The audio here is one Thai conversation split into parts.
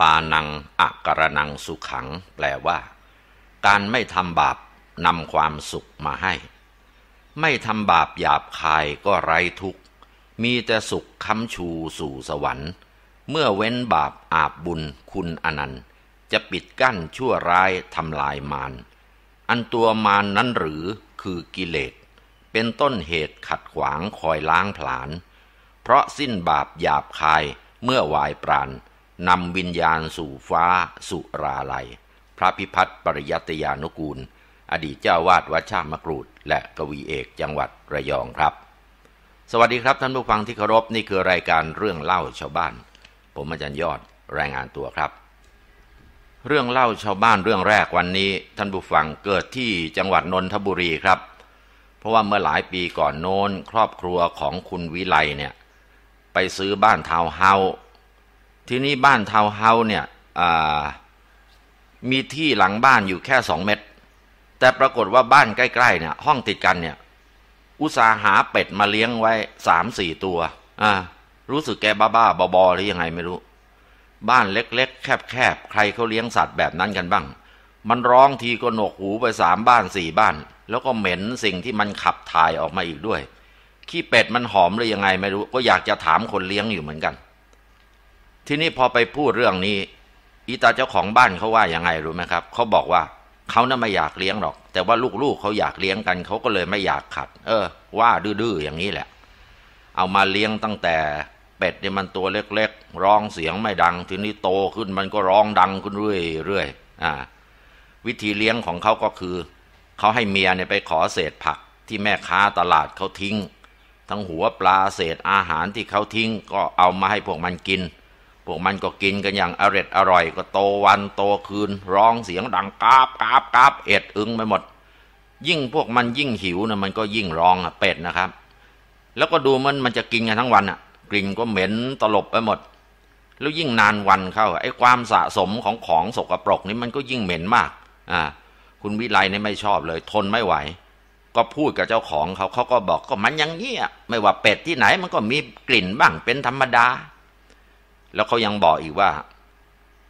ปานังอักรนังสุขัง แปลว่า การไม่ทำบาปนำความสุขมาให้ ไม่ทำบาปหยาบคายก็ไร้ทุกข์มีแต่สุขค้ำชูสู่สวรรค์ เมื่อเว้นบาปอาบบุญคุณอนันต์ จะปิดกั้นชั่วร้ายทำลายมารอันตัวมารนนั้นหรือ คือกิเลสเป็นต้นเหตุขัดขวางคอยล้างผลาญเพราะสิ้นบาปหยาบคายเมื่อวายปราณนำวิญญาณสู่ฟ้าสุราลัย พระพิพัฒน์ปริยัติยานุกูล อดีตเจ้าวาดวัดชามกรูดและกวีเอกจังหวัดระยองครับ สวัสดีครับท่านผู้ฟังที่เคารพนี่คือรายการเรื่องเล่าชาวบ้าน ผมอาจารย์ยอดรายงานตัวครับ เรื่องเล่าชาวบ้านเรื่องแรกวันนี้ท่านผู้ฟังเกิดที่จังหวัดนนทบุรีครับ เพราะว่าเมื่อหลายปีก่อนโน้นครอบครัวของคุณวิไลเนี่ย ไปซื้อบ้านทาวน์เฮาส์ทีนี้บ้านทาวเฮาเนี่ยมีที่หลังบ้านอยู่แค่สองเมตร แต่ปรากฏว่าบ้านใกล้ ๆ เนี่ย ห้องติดกันเนี่ย อุตสาหาเป็ดมาเลี้ยงไว้สามสี่ตัว อ่า รู้สึกแกบ้าๆบอๆหรือยังไงไม่รู้ บ้านเล็กๆ แคบๆ ใครเขาเลี้ยงสัตว์แบบนั้นกันบ้าง มันร้องทีก็หนกหูไปสามบ้านสี่บ้าน แล้วก็เหม็นสิ่งที่มันขับถ่ายออกมาอีกด้วย ขี้เป็ดมันหอมหรือยังไง ไม่รู้ ก็อยากจะถามคนเลี้ยงอยู่เหมือนกันทีนี้พอไปพูดเรื่องนี้อีตาเจ้าของบ้านเขาว่ายังไงรู้ไหมครับ เขาบอกว่า เขาน่ะไม่อยากเลี้ยงหรอก แต่ว่าลูกๆเขาอยากเลี้ยงกัน เขาก็เลยไม่อยากขัด เออว่าดื้อๆอย่างนี้แหละ เอามาเลี้ยงตั้งแต่เป็ดเนี่ยมันตัวเล็กๆ ร้องเสียงไม่ดัง ทีนี้โตขึ้นมันก็ร้องดังขึ้นเรื่อยๆอ่า วิธีเลี้ยงของเขาก็คือเขาให้เมียเนี่ยไปขอเศษผักที่แม่ค้าตลาดเขาทิ้ง ทั้งหัวปลาเศษอาหารที่เขาทิ้ง ก็เอามาให้พวกมันกินพวกมันก็กินกันอย่างอร็ดอร่อย ก็โตวันโตคืน ร้องเสียงดังกาบกาบกาบเอ็ดอึงไปหมด ยิ่งพวกมันยิ่งหิวนะมันก็ยิ่งร้องเป็ดนะครับ แล้วก็ดูมันมันจะกินกันทั้งวันอ่ะ กลิ่นก็เหม็นตลบไปหมดแล้วยิ่งนานวันเข้าไอ้ความสะสมของของ สกปรกนี่มันก็ยิ่งเหม็นมากอ่าคุณวิไลเนี่ยไม่ชอบเลย ทนไม่ไหว ก็พูดกับเจ้าของเขาเขาก็บอกก็มันยังเงี้ยไม่ว่าเป็ดที่ไหน มันก็มีกลิ่นบ้างเป็นธรรมดาแล้วเขายังบอกอีกว่า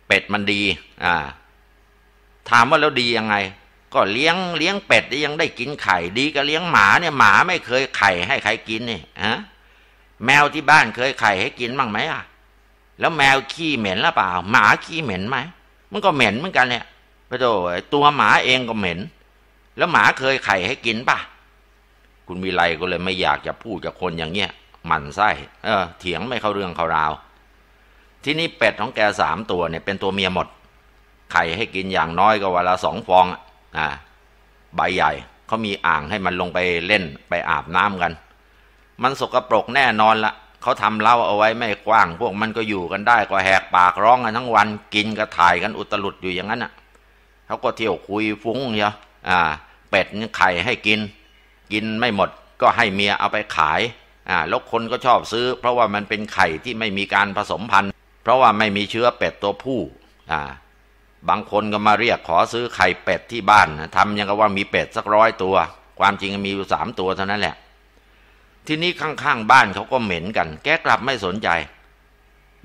เป็ดมันดี อ่า ถามว่าแล้วดียังไง ก็เลี้ยงเลี้ยงเป็ดยังได้กินไข่ ดีก็เลี้ยงหมาเนี่ย หมาไม่เคยไข่ให้ใครกินนี่ ฮะแมวที่บ้านเคยไข่ให้กินบ้างไหมอ่ะแล้วแมวขี้เหม็นหรือเปล่าหมาขี้เหม็นไหม มันก็เหม็นเหมือนกันเนี่ยไปดูตัวหมาเองก็เหม็น แล้วหมาเคยไข่ให้กินป่ะ คุณวิไลก็เลยไม่อยากจะพูดกับคนอย่างเงี้ยหมันไส้เออ เถียงไม่เข้าเรื่องเข้าราวที่นี่เป็ดของแกสามตัวเนี่ยเป็นตัวเมียหมด ไข่ให้กินอย่างน้อยก็วันละสองฟอง อ่าใบใหญ่ เขามีอ่างให้มันลงไปเล่นไปอาบน้ำกัน มันสกรปรกแน่นอนละเขาทำเล้าเอาไว้ไม่กว้างพวกมันก็อยู่กันได้ก็แหกปากร้องกันทั้งวันกินก็ถ่ายกันอุตลุดอยู่อย่างนั้นอ่ะเขาก็เที่ยวคุยฟุ้งเชียอ่า เป็ดนี่ไข่ให้กิน กินไม่หมด ก็ให้เมียเอาไปขาย อ่าแล้วคนก็ชอบซื้อ เพราะว่ามันเป็นไข่ที่ไม่มีการผสมพันธุ์เพราะว่าไม่มีเชื้อเป็ดตัวผู้ บางคนก็มาเรียกขอซื้อไข่เป็ดที่บ้าน ทำยังก็ว่ามีเป็ดสักร้อยตัว ความจริงมีอยู่สามตัวเท่านั้นแหละ ทีนี้ข้างๆ บ้านเขาก็เหม็นกัน แกกลับไม่สนใจ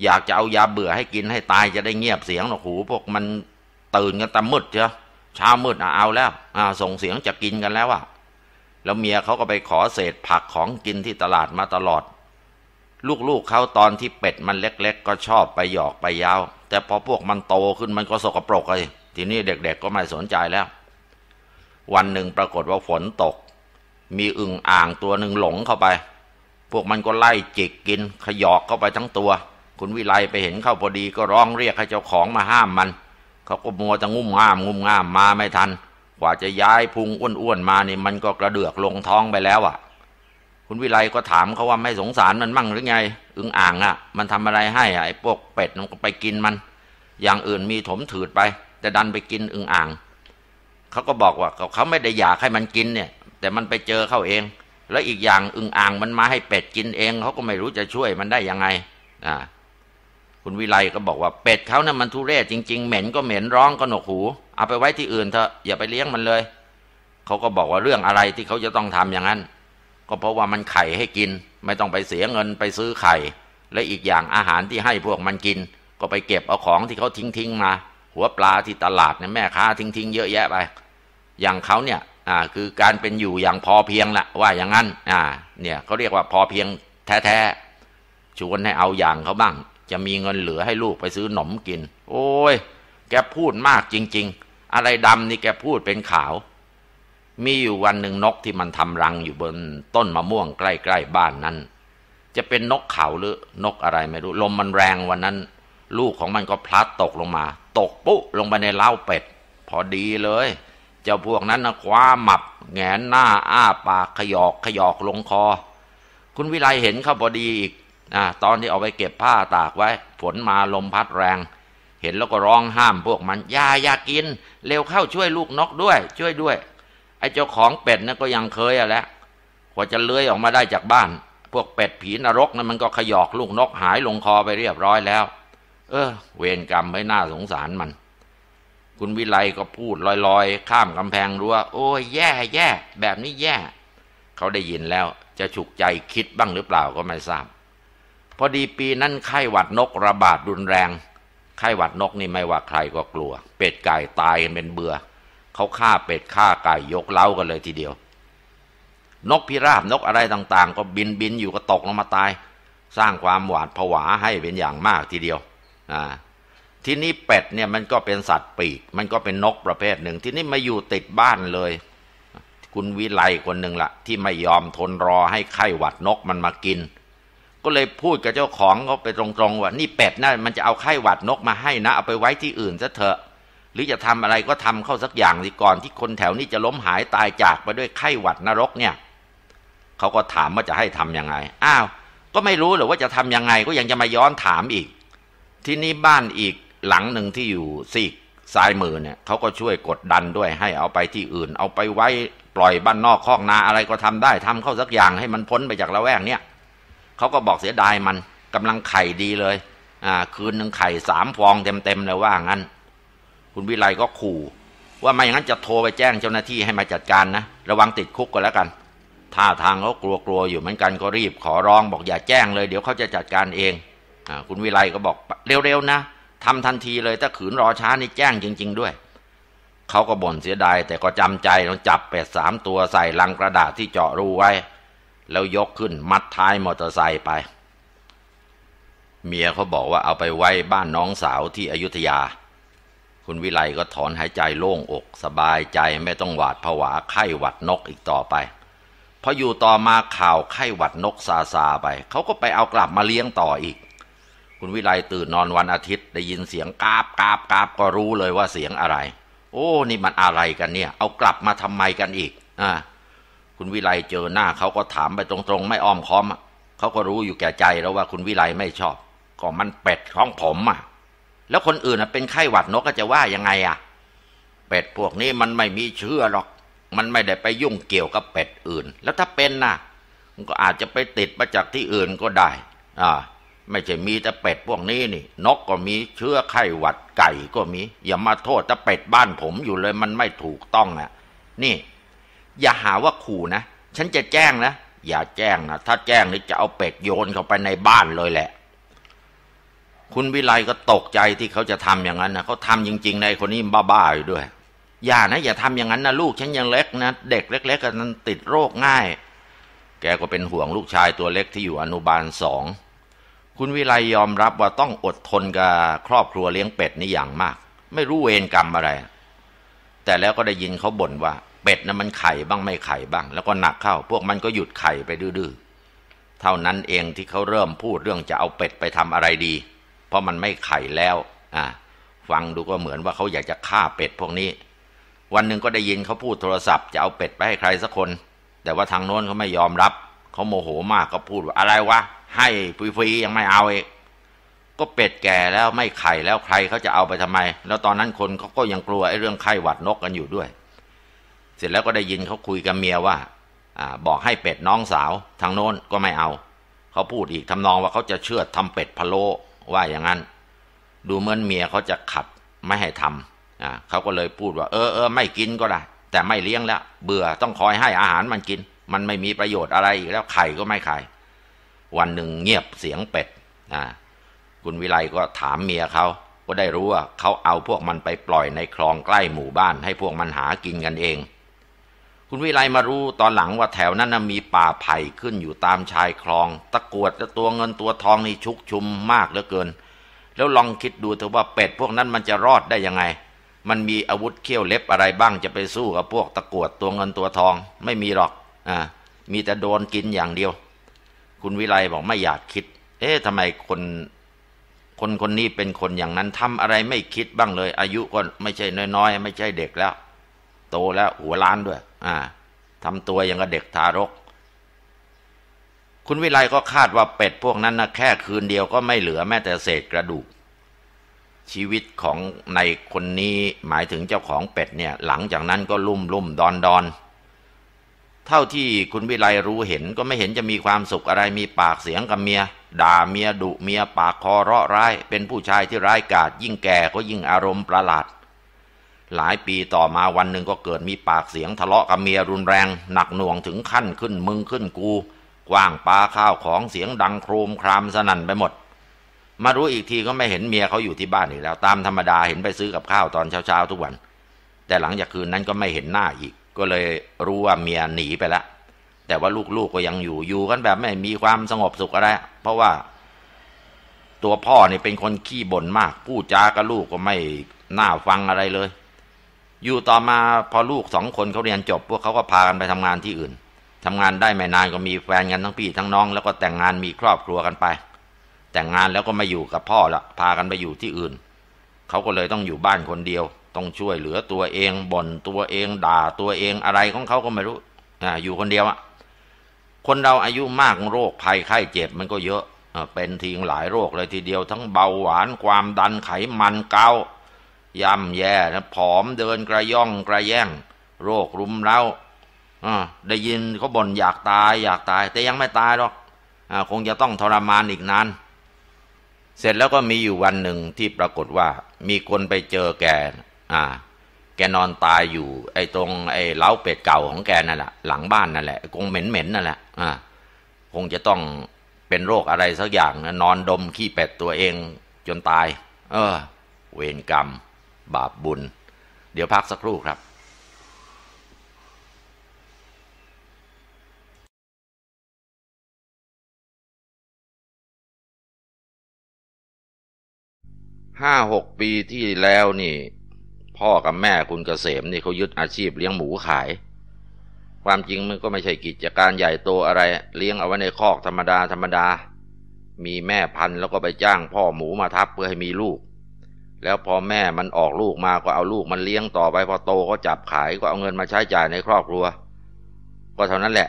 อยากจะเอายาเบื่อให้กินให้ตายจะได้เงียบเสียงหนอกหูพวก มันตื่นกันตามืดเชียวเช้ามืดเอาแล้วส่งเสียงจะกินกันแล้วอ่ะ แล้วเมียเขาก็ไปขอเศษผักของกินที่ตลาดมาตลอดลูกๆ เขาตอนที่เป็ดมันเล็ก ๆ ก็ชอบไปหยอกไปยาว แต่พอพวกมันโตขึ้นมันก็สกปรกเลยทีนี้เด็กๆก็ไม่สนใจแล้ว วันหนึ่งปรากฏว่าฝนตก มีอึ่งอ่างตัวหนึ่งหลงเข้าไป พวกมันก็ไล่จิกกิน ขยอกเข้าไปทั้งตัว คุณวิไลไปเห็นเข้าพอดีก็ร้องเรียกให้เจ้าของมาห้ามมัน เขาก็มัวจะงุ่มง่าม งุ้มง่ามมาไม่ทัน กว่าจะย้ายพุงอ้วนๆมานี่มันก็กระเดือกลงท้องไปแล้วอะ่ะคุณวิไลก็ถามเขาว่าไม่สงสารมันมั่งหรือไง อึงอ่างอ่ะ มันทำอะไรให้ไอ้พวกเป็ดมันก็ไปกินมัน อย่างอื่นมีถมถืดไป แต่ดันไปกินอึงอ่างเขาก็บอกว่าเขาไม่ได้อยากให้มันกินเนี่ย แต่มันไปเจอเข้าเอง แล้วอีกอย่างอึงอ่างมันมาให้เป็ดกินเองเขาก็ไม่รู้จะช่วยมันได้ยังไงอ่าคุณวิไลก็บอกว่าเป็ดเขานะ่ยมันทุเรศจริง ๆ เหม็นก็เหม็นร้องก็หนกหูเอาไปไว้ที่อื่นเถอะอย่าไปเลี้ยงมันเลยเขาก็บอกว่าเรื่องอะไรที่เขาจะต้องทำอย่างนั้นก็เพราะว่ามันไข่ให้กิน ไม่ต้องไปเสียเงินไปซื้อไข่ และอีกอย่างอาหารที่ให้พวกมันกิน ก็ไปเก็บเอาของที่เขาทิ้งทิ้งมา หัวปลาที่ตลาดเนี่ยแม่ค้าทิ้งทิ้งเยอะแยะไปอย่างเขาเนี่ยอ่าคือการเป็นอยู่อย่างพอเพียงละว่าอย่างนั้นอ่าเนี่ยเขาเรียกว่าพอเพียงแท้ๆชวนให้เอาอย่างเขาบ้าง จะมีเงินเหลือให้ลูกไปซื้อหนมกิน โอ้ย แกพูดมากจริง ๆ อะไรดำนี่แกพูดเป็นขาวมีอยู่วันหนึ่งนกที่มันทำรังอยู่บนต้นมะม่วงใกล้ๆบ้านนั้น จะเป็นนกเขาหรือนกอะไรไม่รู้ ลมมันแรงวันนั้น ลูกของมันก็พลัดตกลงมา ตกปุ๊ลงไปในเล้าเป็ด พอดีเลย เจ้าพวกนั้นนะคว้าหมับแงนหน้าอ้าปากขยอกขยอกลงคอ คุณวิไลเห็นเขาพอดีอีกนะตอนที่เอาไปเก็บผ้าตากไว้ฝนมาลมพัดแรง เห็นแล้วก็ร้องห้ามพวกมันอย่าอย่ากิน เร็วเข้าช่วยลูกนกด้วยช่วยด้วยไอ้เจ้าของเป็ดนั่นก็ยังเคยอะแหละกว่าจะเลื้อยออกมาได้จากบ้าน พวกเป็ดผีนรกนั้นมันก็ขยอกลูกนกหายลงคอไปเรียบร้อยแล้ว เออ เวรกรรมไม่น่าสงสารมัน คุณวิไลก็พูดลอยๆข้ามกำแพงรั้วโอ้ยแย่แย่แบบนี้แย่เขาได้ยินแล้ว จะฉุกใจคิดบ้างหรือเปล่าก็ไม่ทราบ พอดีปีนั้นไข้หวัดนกระบาดรุนแรงไข้หวัดนกนี่ไม่ว่าใครก็กลัว เป็ดไก่ตายกันเป็นเบือ่อเขาฆ่าเป็ดฆ่าไก่ยกเล้ากันเลยทีเดียว นกพิราบนกอะไรต่าง ๆ ก็บินบินอยู่ก็ตกลงมาตาย สร้างความหวาดผวาให้เป็นอย่างมากทีเดียว ทีนี้เป็ดเนี่ยมันก็เป็นสัตว์ปีกมันก็เป็นนกประเภทหนึ่ง ทีนี้มาอยู่ติดบ้านเลย คุณวิไลคนหนึ่งละที่ไม่ยอมทนรอให้ไข้หวัดนกมันมากิน ก็เลยพูดกับเจ้าของเขาไปตรงๆว่านี่เป็ดนะ่ะมันจะเอาไข้หวัดนกมาให้นะ เอาไปไว้ที่อื่นซะเถอะหรือจะทำอะไรก็ทำเข้าสักอย่างสิก่อน ที่คนแถวนี้จะล้มหายตายจากไปด้วยไข้หวัดนรกเนี่ยเขาก็ถามว่าจะให้ทํำยังไงอ้าว ก็ไม่รู้หรือว่าจะทํำยังไงก็ยังจะมาย้อนถามอีก ที่นี่บ้านอีกหลังหนึ่งที่อยู่ซีกซ้ายมือเนี่ยเขาก็ช่วยกดดันด้วย ให้เอาไปที่อื่น เอาไปไว้ปล่อยบ้านนอกคอกนาอะไรก็ทำได้ทำเข้าสักอย่างให้มันพ้นไปจากละแวกเนี่ยเขาก็บอกเสียดายมันกำลังไข่ดีเลยอ่าคืนหนึ่งไข่สามฟองเต็มๆเลยว่างั้นคุณวิไลก็ขู่ว่าไม่อย่างนั้นจะโทรไปแจ้งเจ้าหน้าที่ให้มาจัดการนะ ระวังติดคุกก็แล้วกันท่าทางเขากลัวๆอยู่เหมือนกันก็รีบขอร้องบอกอย่าแจ้งเลยเดี๋ยวเขาจะจัดการเองอคุณวิไลก็บอกเร็วๆนะ ทำทันทีเลยถ้าขืนรอช้านี่แจ้งจริงๆด้วย เขาก็บ่นเสียดายแต่ก็จำใจต้องจับเป็ดสามตัวใส่ลังกระดาษที่เจาะรูไว้ แล้วยกขึ้นมัดท้ายมอเตอร์ไซค์ไป เมียเขาบอกว่าเอาไปไว้บ้านน้องสาวที่อยุธยาคุณวิไลก็ถอนหายใจโล่งอก สบายใจไม่ต้องหวาดผวาไข้หวัดนกอีกต่อไปพออยู่ต่อมาข่าวไข้หวัดนกซาซาไปเขาก็ไปเอากลับมาเลี้ยงต่ออีก คุณวิไลตื่นนอนวันอาทิตย์ ได้ยินเสียงกาบกาบกาบก็รู้เลยว่าเสียงอะไร โอ้นี่มันอะไรกันเนี่ย เอากลับมาทำไมกันอีกอ่าคุณวิไลเจอหน้า เขาก็ถามไปตรงๆ ไม่อ้อมค้อมเขาก็รู้อยู่แก่ใจ แล้วว่าคุณวิไลไม่ชอบ ก็มันเป็ดของผมอ่ะแล้วคนอื่นเป็นไข้หวัดนกก็จะว่ายังไงอ่ะเป็ดพวกนี้มันไม่มีเชื้อหรอก มันไม่ได้ไปยุ่งเกี่ยวกับเป็ดอื่น แล้วถ้าเป็นนะ่ะมันก็อาจจะไปติดมาจากที่อื่นก็ได้อ่าไม่ใช่มีแต่เป็ดพวกนี้นี่นกก็มีเชื้อไข้หวัดไก่ก็มี อย่ามาโทษแต่เป็ดบ้านผมอยู่เลยมันไม่ถูกต้องนะนี่ อย่าหาว่าขู่นะฉันจะแจ้งนะอย่าแจ้งนะถ้าแจ้งนี่จะเอาเป็ดโยนเข้าไปในบ้านเลยแหละคุณวิไลก็ตกใจที่เขาจะทำอย่างนั้นนะเขาทำจริง ๆ ในคนนี้บ้าๆอยู่ด้วยอย่านะ อย่าทำอย่างนั้นนะลูกฉันยังเล็กนะเด็กเล็กๆกันนั้นติดโรคง่าย แกก็เป็นห่วงลูกชายตัวเล็กที่อยู่อนุบาลสองคุณวิไลยอมรับว่าต้องอดทนกับครอบครัวเลี้ยงเป็ดนี่อย่างมาก ไม่รู้เวรกรรมอะไร แต่แล้วก็ได้ยินเขาบ่นว่า เป็ดนะ่ะมันไข่บ้างไม่ไข่บ้าง แล้วก็หนักเข้า พวกมันก็หยุดไข่ไปดื้อๆเท่านั้นเองที่เขาเริ่มพูดเรื่องจะเอาเป็ดไปทำอะไรดีเพราะมันไม่ไข่แล้ว อ่าฟังดูก็เหมือนว่าเขาอยากจะฆ่าเป็ดพวกนี้ วันหนึ่งก็ได้ยินเขาพูดโทรศัพท์จะเอาเป็ดไปให้ใครสักคน แต่ว่าทางโน้นเขาไม่ยอมรับ เขาโมโหมากก็พูดว่าอะไรวะ ให้ฟรีๆยังไม่เอาเองก็เป็ดแก่แล้วไม่ไข่แล้วใครเขาจะเอาไปทำไม แล้วตอนนั้นคนเขาก็ยังกลัวไอ้เรื่องไข้หวัดนกกันอยู่ด้วย เสร็จแล้วก็ได้ยินเขาคุยกับเมียว่าอบอกให้เป็ดน้องสาว ทางโน้นก็ไม่เอา เขาพูดอีกทำนองว่าเขาจะเชื่อทำเป็ดพะโลว่าอย่างนั้นดูเหมือนเมียเขาจะขับไม่ให้ทำอ่าเขาก็เลยพูดว่า เออเออไม่กินก็ได้ แต่ไม่เลี้ยงแล้ว เบื่อต้องคอยให้อาหารมันกิน มันไม่มีประโยชน์อะไรอีกแล้วไข่ก็ไม่ไข่ วันหนึ่งเงียบเสียงเป็ด อ่าคุณวิไลก็ถามเมียเขาก็ได้รู้ว่า เขาเอาพวกมันไปปล่อยในคลองใกล้หมู่บ้าน ให้พวกมันหากินกันเองคุณวิไลมารู้ตอนหลังว่าแถวนั้นมีป่าไผ่ขึ้นอยู่ตามชายคลอง ตะกวดและตัวเงินตัวทองนี่ชุกชุมมากเหลือเกิน แล้วลองคิดดูเถอะว่า เป็ดพวกนั้นมันจะรอดได้ยังไง มันมีอาวุธเขี้ยวเล็บอะไรบ้างจะไปสู้กับพวกตะกวดตัวเงินตัวทอง ไม่มีหรอก อ่า มีแต่โดนกินอย่างเดียว คุณวิไลบอกไม่อยากคิด เอ๊ะทำไมคน คนคนนี้เป็นคนอย่างนั้นทำอะไรไม่คิดบ้างเลย อายุก็ไม่ใช่น้อยๆ ไม่ใช่เด็กแล้ว โตแล้วหัวล้านด้วยทำทำตัวอย่างกับเด็กทารก คุณวิไลก็คาดว่าเป็ดพวกนั้นนะแค่คืนเดียวก็ไม่เหลือแม้แต่เศษกระดูก ชีวิตของในคนนี้หมายถึงเจ้าของเป็ดเนี่ย หลังจากนั้นก็ลุ่มลุ่มดอนดอน เท่าที่คุณวิไลรู้เห็นก็ไม่เห็นจะมีความสุขอะไรมีปากเสียงกับเมียด่าเมียดุเมียปากคอเราะร้ายเป็นผู้ชายที่ร้ายกาจยิ่งแก่ก็ยิ่งอารมณ์ประหลาดหลายปีต่อมาวันหนึ่งก็เกิดมีปากเสียงทะเลาะกับเมียรุนแรงหนักหน่วงถึงขั้นขึ้นมึงขึ้นกู กว้างปลาข้าวของเสียงดังโครมครามสนั่นไปหมด มารู้อีกทีก็ไม่เห็นเมียเขาอยู่ที่บ้านอีกแล้ว ตามธรรมดาเห็นไปซื้อกับข้าวตอนเช้าๆทุกวันแต่หลังจากคืนนั้นก็ไม่เห็นหน้าอีกก็เลยรู้ว่าเมียหนีไปแล้วแต่ว่าลูกๆกก็ยังอยู่อยู่กันแบบไม่มีความสงบสุขอะไรเพราะว่า ตัวพ่อเนี่ยเป็นคนขี้บ่นมากพูดจากับลูกก็ไม่น่าฟังอะไรเลยอยู่ต่อมาพอลูกสองคนเขาเรียนจบพวกเขาก็พากันไปทำงานที่อื่น ทำงานได้ไม่นาน ก็มีแฟนกันทั้งพี่ทั้งน้อง แล้วก็แต่งงานมีครอบครัวกันไป แต่งงานแล้วก็มาอยู่กับพ่อละพากันไปอยู่ที่อื่น เขาก็เลยต้องอยู่บ้านคนเดียว ต้องช่วยเหลือตัวเองบ่นตัวเอง ด่าตัวเองอะไรของเขาก็ไม่รู้ออยู่คนเดียวอะคนเราอายุมากโรคภัยไข้เจ็บมันก็เยอะเป็นทีงหลายโรคเลยทีเดียว ทั้งเบาหวานความดันไขมันเกาย่ำแย่นะผอมเดินกระย่องกระแย่ง โรครุมเร้าได้ยินเขาบ่นอยากตาย อยากตาย แต่ยังไม่ตายหรอกอคงจะต้องทรมานอีกนาน เสร็จแล้วก็มีอยู่วันหนึ่งที่ปรากฏว่า มีคนไปเจอแกอแกนอนตายอยู่ไอ้ตรงไอ้เล้าเป็ดเก่าของแกนั่นแหละหลังบ้านนั่นแหละคงเหม็นเหม็นนั่นแหละคงจะต้องเป็นโรคอะไรสักอย่างนอนดมขี้เป็ดตัวเองจนตาย เออ เวรกรรมบาปบุญเดี๋ยวพักสักครู่ครับ ห้าหกปีที่แล้วนี่ พ่อกับแม่คุณเกษมนี่เขายึดอาชีพเลี้ยงหมูขาย ความจริงมันก็ไม่ใช่กิจการใหญ่โตอะไร เลี้ยงเอาไว้ในคอกธรรมดาธรรมดา มีแม่พันธุ์แล้วก็ไปจ้างพ่อหมูมาทับเพื่อให้มีลูกแล้วพอแม่มันออกลูกมาก็เอาลูก มันเลี้ยงต่อไปพอโตก็จับขาย ก็เอาเงินมาใช้จ่ายในครอบครัว ก็เท่านั้นแหละ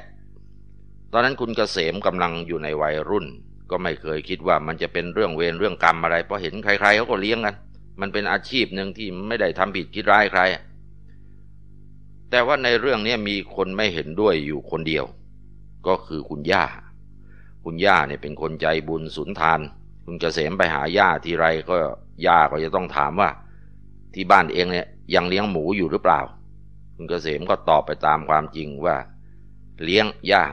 ตอนนั้นคุณเกษมกำลังอยู่ในวัยรุ่น ก็ไม่เคยคิดว่ามันจะเป็นเรื่องเวรเรื่องกรรมอะไร เพราะเห็นใครๆเขาก็เลี้ยงกัน มันเป็นอาชีพหนึ่งที่ไม่ได้ทำผิดคิดร้ายใคร แต่ว่าในเรื่องนี้มีคนไม่เห็นด้วยอยู่คนเดียว ก็คือคุณย่าคุณย่าเนี่ยเป็นคนใจบุญสุนทานคุณเกษมไปหาย่าทีไรก็ย่าก็จะต้องถามว่า ที่บ้านเองเนี่ยยังเลี้ยงหมูอยู่หรือเปล่าคุณเกษมก็ตอบไปตามความจริงว่า เลี้ยงย่า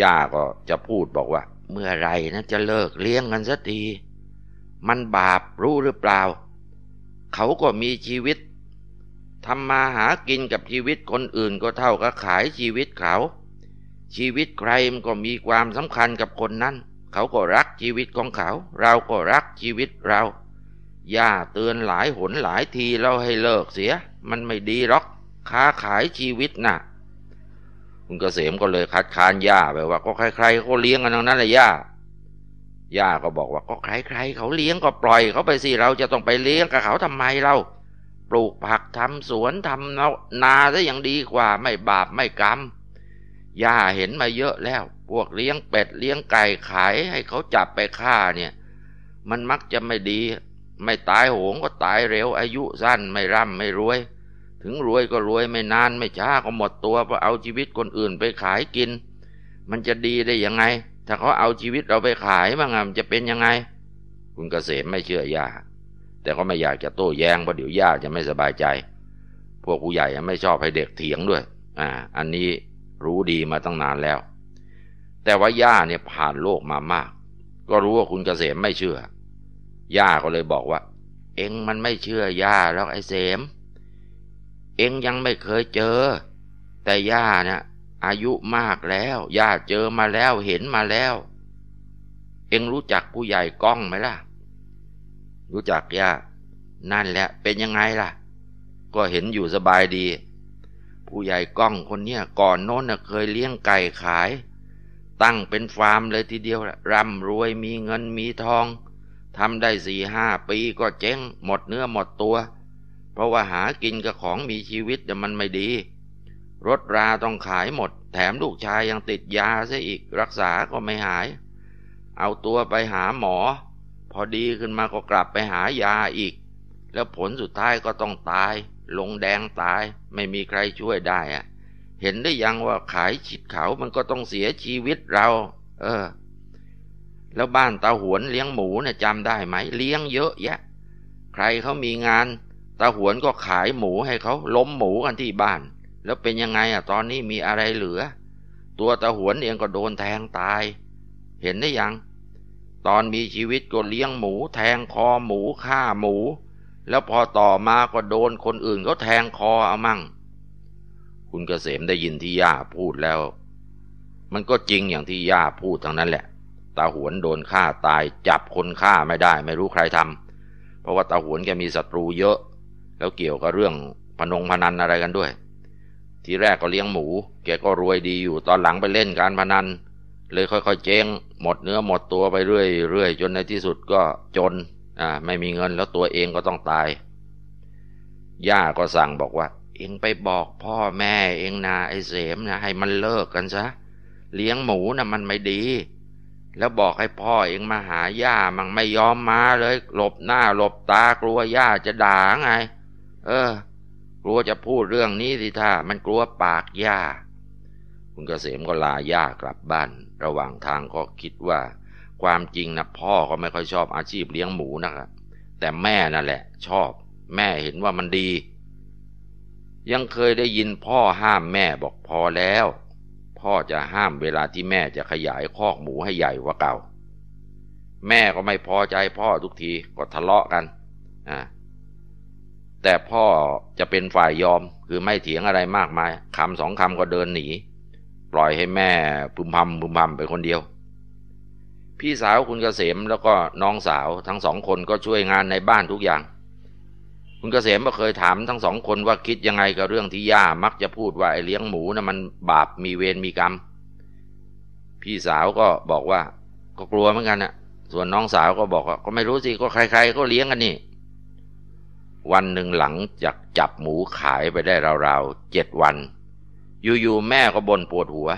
ย่าก็จะพูดบอกว่า เมื่อไรนะจะเลิกเลี้ยงกันสักทีมันบาปรู้หรือเปล่า เขาก็มีชีวิตทำมาหากินกับชีวิตคนอื่นก็เท่ากับขายชีวิตเขา ชีวิตใครมันก็มีความสำคัญกับคนนั้นเขาก็รักชีวิตของเขา เราก็รักชีวิตเราย่าเตือนหลายหนหลายทีเราให้เลิกเสีย มันไม่ดีหรอกค้าขายชีวิตนะ่ะ คุณเกษมก็เลยคัดค้านย่าไปว่าก็ใครๆเขาเลี้ยงกันทั้งนั้นแหละย่าย่าก็บอกว่าก็ใครๆเขาเลี้ยงก็ปล่อยเขาไปสิเราจะต้องไปเลี้ยงกับเขาทำไมเรา ปลูกผักทำสวนทำนาซะอย่างดีกว่าไม่บาปไม่กรรมย่าเห็นมาเยอะแล้ว พวกเลี้ยงเป็ดเลี้ยงไก่ขายให้เขาจับไปฆ่าเนี่ย มันมักจะไม่ดี ไม่ตายโหงก็ตายเร็ว อายุสั้นไม่ร่ำไม่รวย ถึงรวยก็รวยไม่นาน ไม่ช้าก็หมดตัวเพราะเอาชีวิตคนอื่นไปขายกิน มันจะดีได้ยังไง ถ้าเขาเอาชีวิตเราไปขายม้างมันจะเป็นยังไง คุณเกษมไม่เชื่อย่าแต่ก็ไม่อยากจะโต้แย้งเพราะเดี๋ยวย่าจะไม่สบายใจ พวกผู้ใหญ่ไม่ชอบให้เด็กเถียงด้วย อ่า อันนี้รู้ดีมาตั้งนานแล้ว แต่ว่าย่าเนี่ยผ่านโลกมามาก ก็รู้ว่าคุณเกษมไม่เชื่อ ย่าก็เลยบอกว่า เอ็งมันไม่เชื่อย่าแล้วไอ้เสม เอ็งยังไม่เคยเจอ แต่ย่าเนี่ยอายุมากแล้ว ย่าเจอมาแล้วเห็นมาแล้ว เอ็งรู้จักผู้ใหญ่ก้องไหมล่ะ รู้จักย่านั่นแหละเป็นยังไงล่ะ ก็เห็นอยู่สบายดีผู้ใหญ่กล้องคนเนี้ยก่อนโน้นเคยเลี้ยงไก่ขาย ตั้งเป็นฟาร์มเลยทีเดียวร่ำรวยมีเงินมีทอง ทำได้สี่ห้าปีก็เจ๊งหมดเนื้อหมดตัว เพราะว่าหากินกับของมีชีวิตแต่มันไม่ดี รถราต้องขายหมด แถมลูกชายยังติดยาซะอีกรักษาก็ไม่หาย เอาตัวไปหาหมอ พอดีขึ้นมาก็กลับไปหายาอีก แล้วผลสุดท้ายก็ต้องตายลงแดงตายไม่มีใครช่วยได้อะเห็นได้ยังว่าขายฉิดเขามันก็ต้องเสียชีวิตเรา เออ แล้วบ้านตาหวนเลี้ยงหมูนะ่ะจำได้ไหมเลี้ยงเยอะแยะ ใครเขามีงาน ตาหวนก็ขายหมูให้เขาล้มหมูกันที่บ้าน แล้วเป็นยังไงอ่ะ ตอนนี้มีอะไรเหลือ ตัวตาหวนเองก็โดนแทงตาย เห็นได้ยัง ตอนมีชีวิตก็เลี้ยงหมูแทงคอหมูฆ่าหมูแล้วพอต่อมาก็โดนคนอื่นเขาแทงคอเอามั่ง คุณเกษมได้ยินที่ย่าพูดแล้ว มันก็จริงอย่างที่ย่าพูดทั้งนั้นแหละ ตาหวนโดนฆ่าตายจับคนฆ่าไม่ได้ไม่รู้ใครทำ เพราะว่าตาหวนแกมีศัตรูเยอะ แล้วเกี่ยวกับเรื่องพนงพนันอะไรกันด้วย ทีแรกก็เลี้ยงหมู แกก็รวยดีอยู่ตอนหลังไปเล่นการพนัน เลยค่อยๆเจ๊งหมดเนื้อหมดตัวไปเรื่อยๆจนในที่สุดก็จนไม่มีเงินแล้วตัวเองก็ต้องตาย ย่าก็สั่งบอกว่า เองไปบอกพ่อแม่เองนาไอ้เสมนะ ให้มันเลิกกันซะเลี้ยงหมูนะมันไม่ดี แล้วบอกให้พ่อเองมาหาย่ามังไม่ยอมมาเลย หลบหน้าหลบตากลัวย่าจะด่าไง เออ กลัวจะพูดเรื่องนี้สิท่ามันกลัวปากย่า คุณเกษมก็ลาย่ากลับบ้านระหว่างทางก็คิดว่าความจริงนะพ่อก็ไม่ค่อยชอบอาชีพเลี้ยงหมูนะครับแต่แม่นั่นแหละ ชอบ แม่เห็นว่ามันดี ยังเคยได้ยินพ่อห้ามแม่บอกพอแล้ว พ่อจะห้ามเวลาที่แม่จะขยายคอกหมูให้ใหญ่กว่าเก่า แม่ก็ไม่พอใจพ่อทุกทีก็ทะเลาะกันแต่พ่อจะเป็นฝ่ายยอมคือไม่เถียงอะไรมากมายคำสองคำก็เดินหนี ปล่อยให้แม่พึมพำพึมพำไปคนเดียวพี่สาวคุณเกษมแล้วก็น้องสาวทั้งสองคนก็ช่วยงานในบ้านทุกอย่าง คุณเกษมก็เคยถามทั้งสองคนว่าคิดยังไงกับเรื่องที่ย่ามักจะพูดว่าไอ้เลี้ยงหมูนะ่ะมันบาปมีเวรมีกรรมพี่สาวก็บอกว่าก็กลัวเหมือนกันนะ่ะ ส่วนน้องสาวก็บอกว่าก็ไม่รู้สิก็ใคร ๆ ก็เลี้ยงกันนี่วันหนึ่งหลังจากจับหมูขายไปได้ราวๆเจ็ดวัน อยู่ๆแม่ก็บ่นปวดหัว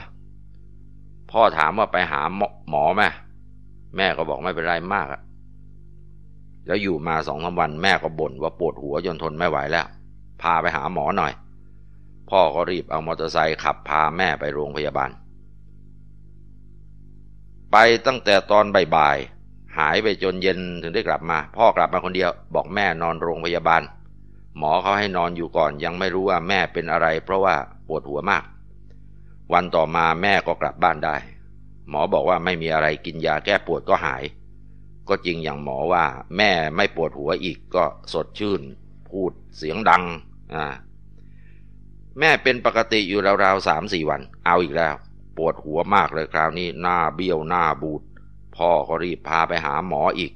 พ่อถามว่าไปหาหมอไหมแม่ก็บอกไม่เป็นไรมากอะแล้วอยู่มาสองสาวันแม่ก็บ่นว่าปวดหัวจนทนไม่ไหวแล้วพาไปหาหมอหน่อย พ่อก็รีบเอามอเตอร์ไซค์ขับพาแม่ไปโรงพยาบาลไปตั้งแต่ตอนบ่าย ๆ หายไปจนเย็นถึงได้กลับมา พ่อกลับมาคนเดียวบอกแม่นอนโรงพยาบาล หมอเขาให้นอนอยู่ก่อนยังไม่รู้ว่าแม่เป็นอะไร เพราะว่าปวดหัวมาก วันต่อมาแม่ก็กลับบ้านได้หมอบอกว่าไม่มีอะไรกินยาแก้ปวดก็หาย ก็จริงอย่างหมอว่าแม่ไม่ปวดหัวอีกก็สดชื่นพูดเสียงดังอ่าแม่เป็นปกติอยู่ราวๆสามสี่วัน เอาอีกแล้ว ปวดหัวมากเลยคราวนี้ หน้าเบี้ยวหน้าบูด พ่อก็รีบพาไปหาหมออีก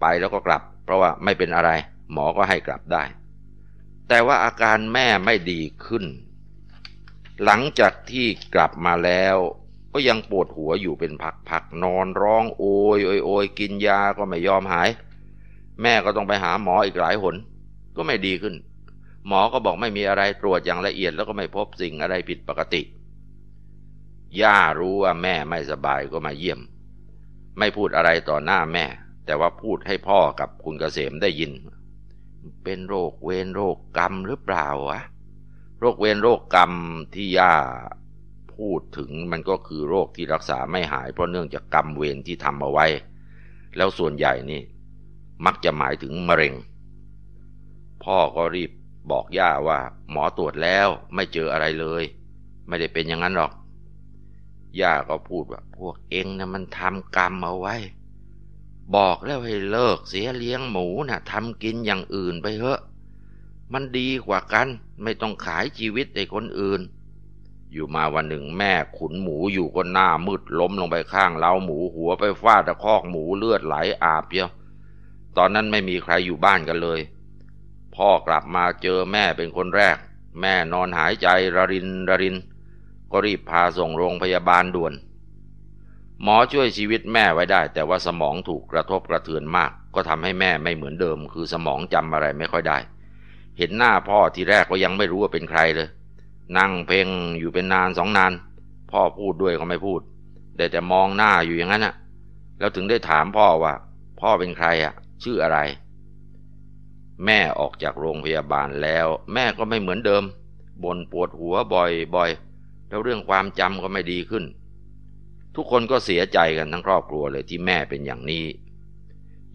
ไปแล้วก็กลับ เพราะว่าไม่เป็นอะไร หมอก็ให้กลับได้ แต่ว่าอาการแม่ไม่ดีขึ้น หลังจากที่กลับมาแล้วก็ยังปวดหัวอยู่เป็นพักๆนอนร้อง โอยโอยโอยกินยาก็ไม่ยอมหาย แม่ก็ต้องไปหาหมออีกหลายหน ก็ไม่ดีขึ้น หมอก็บอกไม่มีอะไรตรวจอย่างละเอียดแล้วก็ไม่พบสิ่งอะไรผิดปกติ ย่ารู้ว่าแม่ไม่สบายก็มาเยี่ยม ไม่พูดอะไรต่อหน้าแม่ แต่ว่าพูดให้พ่อกับคุณเกษมได้ยิน เป็นโรคเวรโรคกรรมหรือเปล่าวะโรคเวรโรคกรรมที่ย่าพูดถึงมันก็คือโรคที่รักษาไม่หายเพราะเนื่องจากกรรมเวรที่ทำเอาไว้ แล้วส่วนใหญ่นี่ มักจะหมายถึงมะเร็ง พ่อก็รีบบอกย่าว่า หมอตรวจแล้วไม่เจออะไรเลย ไม่ได้เป็นอย่างนั้นหรอก ย่าก็พูดว่า พวกเองนะมันทำกรรมเอาไว้ บอกแล้วให้เลิกเสียเลี้ยงหมูนะ่ะทำกินอย่างอื่นไปเถอะมันดีกว่ากันไม่ต้องขายชีวิตให้คนอื่นอยู่มาวันหนึ่งแม่ขุนหมูอยู่ก็หน้ามืดล้มลงไปข้างเล้าหมูหัวไปฟาดตะคอกหมูเลือดไหลอาบเยอะตอนนั้นไม่มีใครอยู่บ้านกันเลย พ่อกลับมาเจอแม่เป็นคนแรก แม่นอนหายใจระรินระรินก็รีบพาส่งโรงพยาบาลด่วน หมอช่วยชีวิตแม่ไว้ได้ แต่ว่าสมองถูกกระทบกระเทือนมาก ก็ทำให้แม่ไม่เหมือนเดิม คือสมองจำอะไรไม่ค่อยได้ เห็นหน้าพ่อทีแรกก็ยังไม่รู้ว่าเป็นใครเลยนั่งเพ่งอยู่เป็นนานสองนาน พ่อพูดด้วยก็ไม่พูด ได้แต่มองหน้าอยู่อย่างนั้นน่ะแล้วถึงได้ถามพ่อว่า พ่อเป็นใครอ่ะชื่ออะไร แม่ออกจากโรงพยาบาลแล้ว แม่ก็ไม่เหมือนเดิมบ่นปวดหัวบ่อยบ่อยแล้วเรื่องความจำก็ไม่ดีขึ้น ทุกคนก็เสียใจกันทั้งครอบครัวเลยที่แม่เป็นอย่างนี้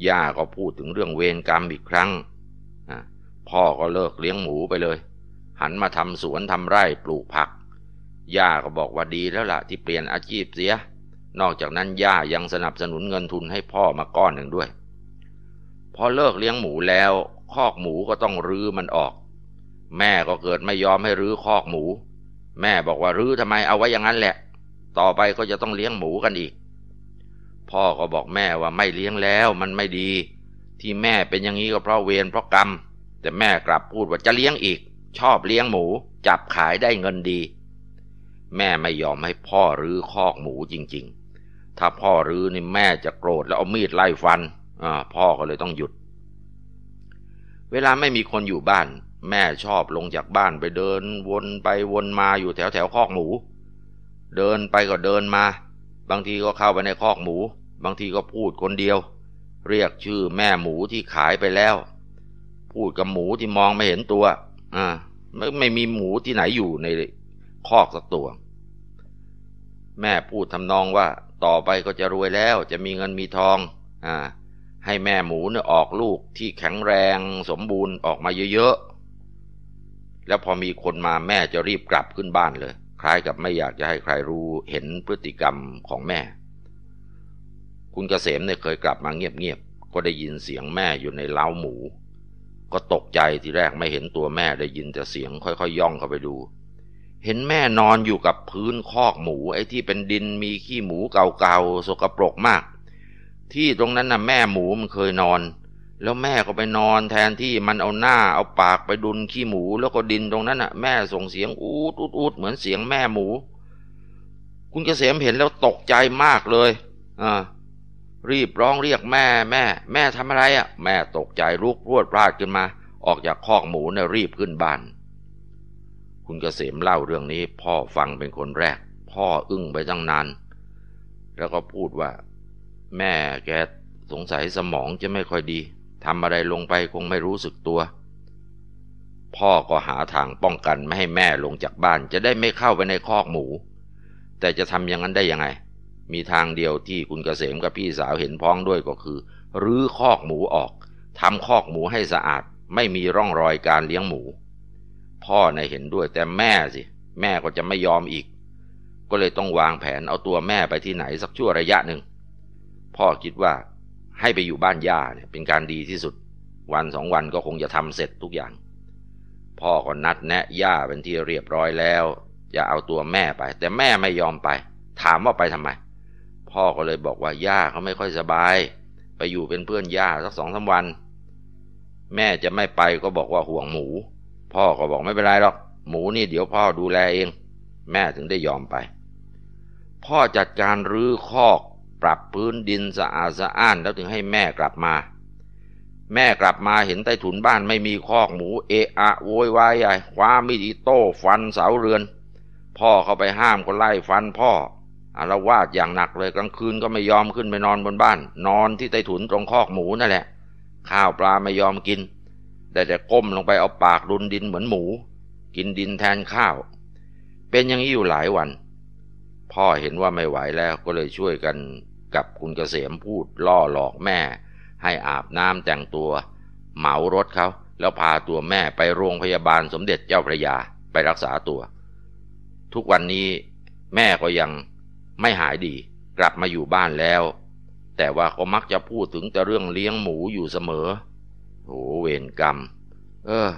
ย่าก็พูดถึงเรื่องเวรกรรมอีกครั้งพ่อก็เลิกเลี้ยงหมูไปเลยหันมาทำสวนทำไร่ปลูกผัก ย่าก็บอกว่าดีแล้วละ่ะที่เปลี่ยนอาชีพเสีย นอกจากนั้นย่ายังสนับสนุนเงินทุนให้พ่อมาก้อนหนึ่งด้วย พอเลิกเลี้ยงหมูแล้ว คอกหมูก็ต้องรื้อมันออก แม่ก็เกิดไม่ยอมให้รื้อคอกหมู แม่บอกว่ารื้อทำไมเอาไว้อย่างนั้นแหละ ต่อไปก็จะต้องเลี้ยงหมูกันอีก พ่อก็บอกแม่ว่าไม่เลี้ยงแล้วมันไม่ดี ที่แม่เป็นอย่างนี้ก็เพราะเวรเพราะกรรม แต่แม่กลับพูดว่าจะเลี้ยงอีกชอบเลี้ยงหมูจับขายได้เงินดี แม่ไม่ยอมให้พ่อรื้อคอกหมูจริงๆ ถ้าพ่อรื้อนี่แม่จะโกรธแล้วเอามีดไล่ฟันพ่อก็เลยต้องหยุด เวลาไม่มีคนอยู่บ้าน แม่ชอบลงจากบ้านไปเดินวนไปวนมาอยู่แถวแถวคอกหมู เดินไปก็เดินมา บางทีก็เข้าไปในคอกหมู บางทีก็พูดคนเดียว เรียกชื่อแม่หมูที่ขายไปแล้ว พูดกับหมูที่มองไม่เห็นตัวอ่แล้วไม่มีหมูที่ไหนอยู่ในคอกสักตัว แม่พูดทำนองว่าต่อไปก็จะรวยแล้วจะมีเงินมีทอง อ่า ให้แม่หมูเนี่ยออกลูกที่แข็งแรง สมบูรณ์ออกมาเยอะๆแล้วพอมีคนมาแม่จะรีบกลับขึ้นบ้านเลย คล้ายกับไม่อยากจะให้ใครรู้เห็นพฤติกรรมของแม่ คุณเกษมเนี่ยเคยกลับมาเงียบๆก็ได้ยินเสียงแม่อยู่ในเล้าหมูก็ตกใจทีแรกไม่เห็นตัวแม่ได้ยินแต่เสียงค่อยๆย่องเข้าไปดู เห็นแม่นอนอยู่กับพื้นคอกหมู ไอ้ที่เป็นดินมีขี้หมูเก่าๆสกปรกมาก ที่ตรงนั้นน่ะแม่หมูมันเคยนอน แล้วแม่ก็ไปนอนแทนที่มันเอาหน้าเอาปากไปดุนขี้หมู แล้วก็ดินตรงนั้นน่ะแม่ส่งเสียงอูดอูดอูดเหมือนเสียงแม่หมู คุณเกษมเห็นแล้วตกใจมากเลยอ่ารีบร้องเรียกแม่แม่แม่ทำอะไรอะ่ะ แม่ตกใจลุกพรวดพลาดขึ้นมา ออกจากคอกหมูนะ่ะรีบขึ้นบ้าน คุณกเกษมเล่าเรื่องนี้ พ่อฟังเป็นคนแรก พ่ออึ้งไปตั้งนาน แล้วก็พูดว่า แม่แกสงสัยสมองจะไม่ค่อยดีทำอะไรลงไปคงไม่รู้สึกตัว พ่อก็หาทางป้องกันไม่ให้แม่ลงจากบ้าน จะได้ไม่เข้าไปในคอกหมู แต่จะทำอย่างนั้นได้ยังไงมีทางเดียวที่คุณเกษมกับพี่สาวเห็นพ้องด้วยก็คือรื้อคอกหมูออกทำคอกหมูให้สะอาดไม่มีร่องรอยการเลี้ยงหมู พ่อในเห็นด้วยแต่แม่สิ แม่ก็จะไม่ยอมอีก ก็เลยต้องวางแผนเอาตัวแม่ไปที่ไหนสักชั่วระยะหนึ่งพ่อคิดว่าให้ไปอยู่บ้านย่าเนี่ยเป็นการดีที่สุด วันสองวันก็คงจะทำเสร็จทุกอย่าง พ่อก็นัดแนะย่าเป็นที่เรียบร้อยแล้วจะเอาตัวแม่ไป แต่แม่ไม่ยอมไป ถามว่าไปทำไมพ่อก็เลยบอกว่าย่าเขาไม่ค่อยสบาย ไปอยู่เป็นเพื่อนย่าสักสองสาวัน แม่จะไม่ไปก็บอกว่าห่วงหมู พ่อก็บอกไม่เป็นไรหรอกหมูนี่เดี๋ยวพ่อดูแลเอง แม่ถึงได้ยอมไป พ่อจัดการรื้อคอกปรับพื้นดินสะอาดสะอ้านแล้วถึงให้แม่กลับมา แม่กลับมาเห็นใต้ถุนบ้านไม่มีคอกหมูเอะอะโวยวายใหญ่คว้ามีดอิโต้ฟันเสาเรือน พ่อเข้าไปห้ามก็ไล่ฟันพ่ออารวาสอย่างหนักเลยกลางคืนก็ไม่ยอมขึ้นไปนอนบนบ้าน นอนที่ใต้ถุนตรงคอกหมูนั่นแหละ ข้าวปลาไม่ยอมกินได้แต่ก้มลงไปเอาปากรุนดินเหมือนหมู กินดินแทนข้าว เป็นอย่างนี้อยู่หลายวัน พ่อเห็นว่าไม่ไหวแล้วก็เลยช่วยกันกับคุณเกษมพูดล่อหลอกแม่ ให้อาบน้ำแต่งตัว เหมารถเขาแล้วพาตัวแม่ไปโรงพยาบาลสมเด็จเจ้าพระยาไปรักษาตัว ทุกวันนี้แม่ก็ยังไม่หายดีกลับมาอยู่บ้านแล้ว แต่ว่าเขามักจะพูดถึงแต่เรื่องเลี้ยงหมูอยู่เสมอโหเวรกรรม เออ